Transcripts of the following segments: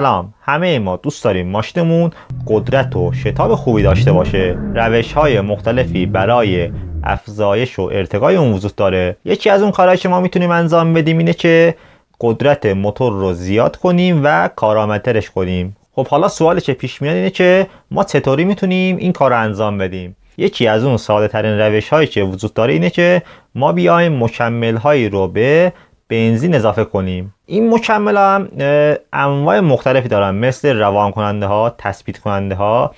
سلام همه ما دوست داریم ماشینمون قدرت و شتاب خوبی داشته باشه روش های مختلفی برای افزایش و ارتقای اون وجود داره یکی از اون کارهایی که ما میتونیم انجام بدیم اینه که قدرت موتور رو زیاد کنیم و کارامترش کنیم خب حالا سوالی که پیش میاد اینه که ما چطوری میتونیم این کار رو انجام بدیم یکی از اون ساده ترین روش هایی که وجود داره اینه که ما بیایم مکمل هایی رو به بنزین اضافه کنیم این مکمل هم انواع مختلفی دارن مثل روان کننده ها تثبیت کننده ها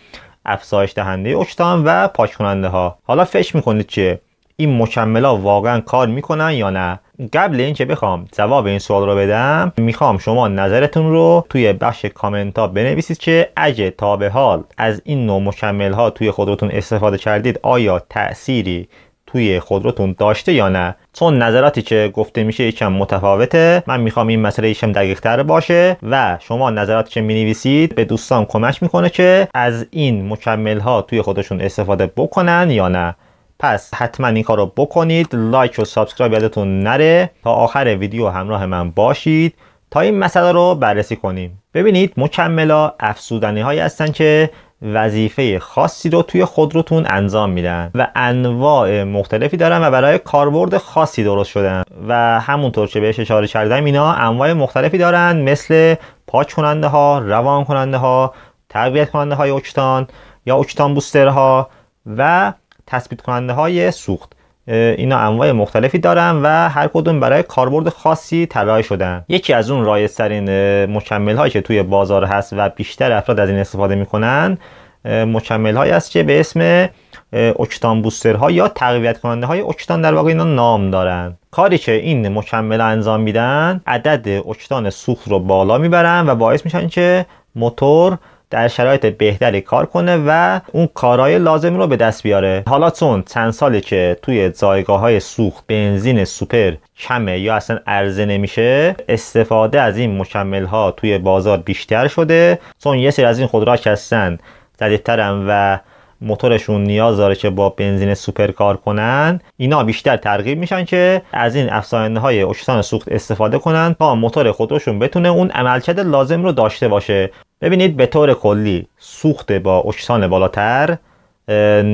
افزایش دهنده اکتان و پاک کننده ها حالا فکر میکنید که این مکمل ها واقعا کار میکنن یا نه قبل اینکه بخوام جواب این سوال رو بدم میخوام شما نظرتون رو توی بخش کامنت ها بنویسید که اگه تا به حال از این نوع مکمل ها توی خودتون استفاده کردید آیا تأثیری توی خودروتون داشته یا نه چون نظراتی که گفته میشه یکم متفاوته من میخوام این مسئله یکم دقیقتر باشه و شما نظراتی که مینویسید به دوستان کمک میکنه که از این مکمل ها توی خودشون استفاده بکنن یا نه پس حتما این کار رو بکنید لایک و سابسکرایب یادتون نره تا آخر ویدیو همراه من باشید تا این مسئله رو بررسی کنیم ببینید مکملا افزودنی هایی هستن که وظیفه خاصی رو توی خودروتون انجام میدن و انواع مختلفی دارن و برای کاربرد خاصی درست شدن و همونطور که بهش اشاره کردم اینا انواع مختلفی دارن مثل پاک کننده ها، روان کننده ها، تقویت کننده های اکتان یا اکتان بوستر ها و تثبیت کننده های سوخت اینا انواع مختلفی دارن و هر کدوم برای کاربرد خاصی طراحی شدن یکی از اون رایجترین مکمل هایی که توی بازار هست و بیشتر افراد از این استفاده میکنن مکمل هایی است که به اسم اکتان بوستر ها یا تقویت کننده های اکتان در واقع اینا نام دارن کاری که این مکمل انجام میدن عدد اکتان سوخت رو بالا میبرن و باعث میشن که موتور در شرایط بهتری کار کنه و اون کارهای لازم رو به دست بیاره حالا چون چند سالی که توی زایگاه های سوخت بنزین سوپر کمه یا اصلا عرضه نمیشه استفاده از این مشمل ها توی بازار بیشتر شده چون یه سری از این خودرا که هستن جدیدترن و موتورشون نیاز داره که با بنزین سوپر کار کنن اینا بیشتر ترغیب میشن که از این افزاینده های اوشتان سوخت استفاده کنن تا موتور خودشون بتونه اون عملکرد لازم رو داشته باشه ببینید به طور کلی سوخت با اوشتان بالاتر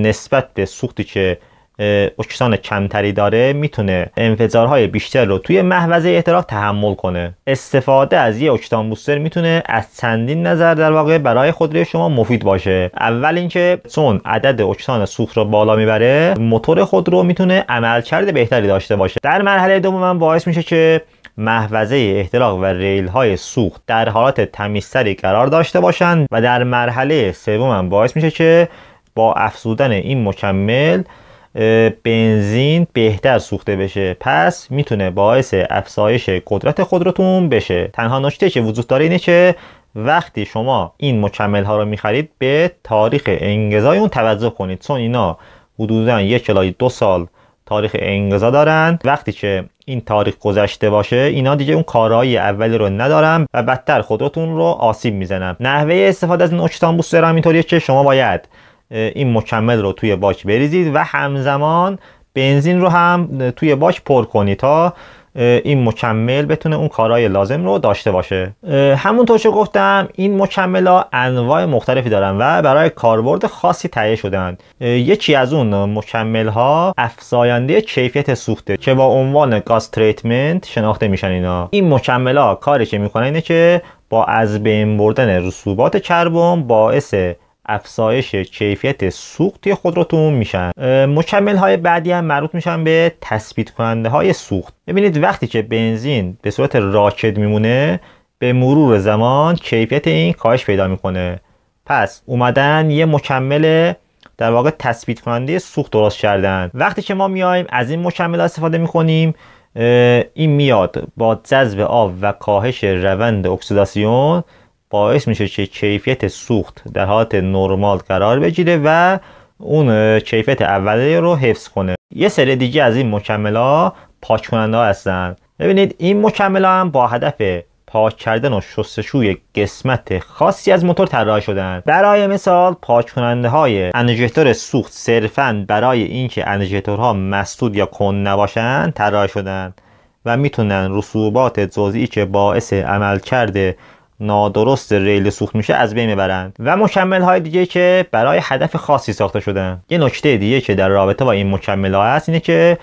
نسبت به سوختی که اکسان کمتری داره میتونه انفجارهای بیشتر رو توی محوظه احتراق تحمل کنه استفاده از یه اکسان بوستر میتونه از چندین نظر در واقع برای خودروی شما مفید باشه اول اینکه چون عدد اکسان سوخت رو بالا میبره موتور خودرو میتونه عملکرد بهتری داشته باشه در مرحله دوم باعث میشه که محوظه احتراق و ریل های سوخت در حالات تمیزتری قرار داشته باشند و در مرحله سوم باعث میشه که با افزودن این مکمل بنزین بهتر سوخته بشه پس میتونه باعث افزایش قدرت خودروتون بشه تنها نشته که وجود داره اینه که وقتی شما این مکمل ها رو میخرید به تاریخ انگزای اون توجه کنید چون اینا حدودا یک الی دو سال تاریخ انگزا دارن وقتی که این تاریخ گذشته باشه اینا دیگه اون کارهای اولی رو ندارن و بدتر خودتون رو آسیب میزنن نحوه استفاده از این اکتانبوس هم که شما باید این مکمل رو توی باک بریزید و همزمان بنزین رو هم توی باک پر کنید تا این مکمل بتونه اون کارهای لازم رو داشته باشه همونطور که گفتم این مکمل ها انواع مختلفی دارن و برای کاربرد خاصی تهیه شدن یکی از اون مکمل ها افزاینده کیفیت سوخته که با عنوان گاز تریتمنت شناخته میشن اینا این مکمل ها کاری که میکنن اینه که با از بین بردن رسوبات کربن باعث افزایش کیفیت سوختی خودروتون میشن مکمل های بعدی هم مربوط میشن به تثبیت کننده های سوخت ببینید وقتی که بنزین به صورت راکد میمونه به مرور زمان کیفیت این کاهش پیدا میکنه پس اومدن یه مکمل در واقع تثبیت کننده سوخت درست کردن وقتی که ما میایم از این مکمل استفاده میکنیم این میاد با جذب آب و کاهش روند اکسیداسیون باعث میشه که کیفیت سوخت در حالت نرمال قرار بگیره و اون کیفیت اولیه رو حفظ کنه یه سری دیگه از این مکمل ها پاک کننده ها هستن ببینید این مکمل ها هم با هدف پاک کردن و شستشوی قسمت خاصی از موتور طراحی شدن برای مثال پاک کننده های انژکتور سوخت صرفا برای اینکه ها مسدود یا کند نباشند طراحی شدن و میتونن رسوبات جزئی که باعث عملکرد نادرست ریل سوخت میشه از بین میبرند و مکمل های دیگه که برای هدف خاصی ساخته شدن یه نکته دیگه که در رابطه با این مکمل ها هست اینه که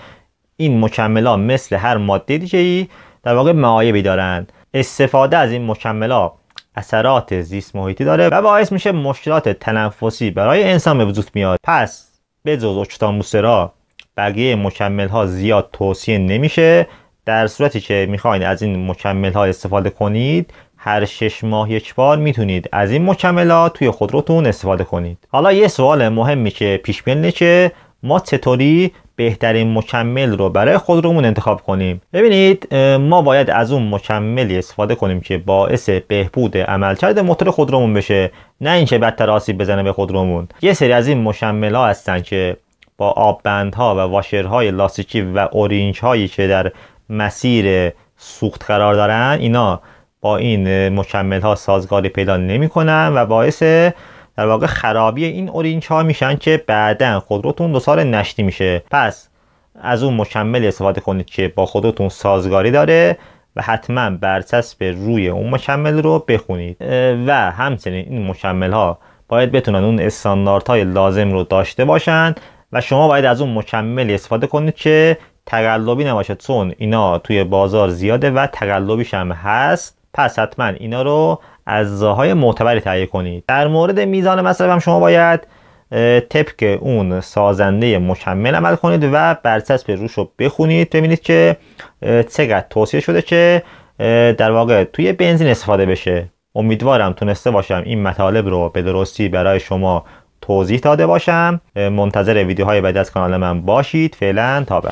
این مکمل ها مثل هر ماده دیگه ای در واقع معایبی دارند استفاده از این مکمل ها اثرات زیست محیطی داره و باعث میشه مشکلات تنفسی برای انسان به وجود میاد پس به جز اکتاموسرا بقیه مکمل ها زیاد توصیه نمیشه در صورتی که میخواین از این مکمل ها استفاده کنید هر شش ماه یک بار میتونید از این مکملات توی خودروتون استفاده کنید حالا یه سوال مهمی که پیش میاد که ما چطوری بهترین مکمل رو برای خودرومون انتخاب کنیم ببینید ما باید از اون مکملی استفاده کنیم که باعث بهبود عملکرد موتور خودرومون بشه نه اینکه بدتر آسیب بزنه به خودرومون یه سری از این مکمل ها هستن که با آب ها و واشرهای لاستیکی و اورینج هایی که در مسیر سوخت قرار دارن اینا با این مکمل ها سازگاری پیدا نمیکنن و باعث در واقع خرابی این اورینج ها میشن که بعدا خودروتون دو سال نشتی میشه پس از اون مکمل استفاده کنید که با خودتون سازگاری داره و حتما برچسب روی اون مکمل رو بخونید و همچنین این مکمل ها باید بتونن اون استانداردهای لازم رو داشته باشن و شما باید از اون مکمل استفاده کنید که تقلبی نباشه چون اینا توی بازار زیاده و تقلبیش هم هست پس حتما اینا رو از زاهای معتبری تهیه کنید در مورد میزان مصرف هم شما باید طبق اون سازنده مکمل عمل کنید و برچسب روش رو بخونید ببینید که چقدر توصیه شده که در واقع توی بنزین استفاده بشه امیدوارم تونسته باشم این مطالب رو به درستی برای شما توضیح داده باشم منتظر ویدیوهای بعد از کانال من باشید فعلا تا بعد